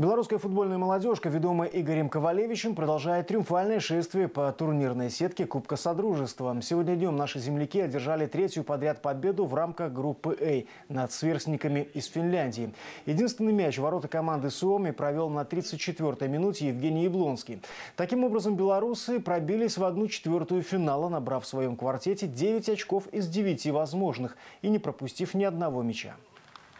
Белорусская футбольная молодежка, ведомая Игорем Ковалевичем, продолжает триумфальное шествие по турнирной сетке Кубка Содружества. Сегодня днем наши земляки одержали третью подряд победу в рамках группы «А» над сверстниками из Финляндии. Единственный мяч в ворота команды Суоми провел на 34-й минуте Евгений Яблонский. Таким образом, белорусы пробились в одну четвертую финала, набрав в своем квартете 9 очков из 9 возможных и не пропустив ни одного мяча.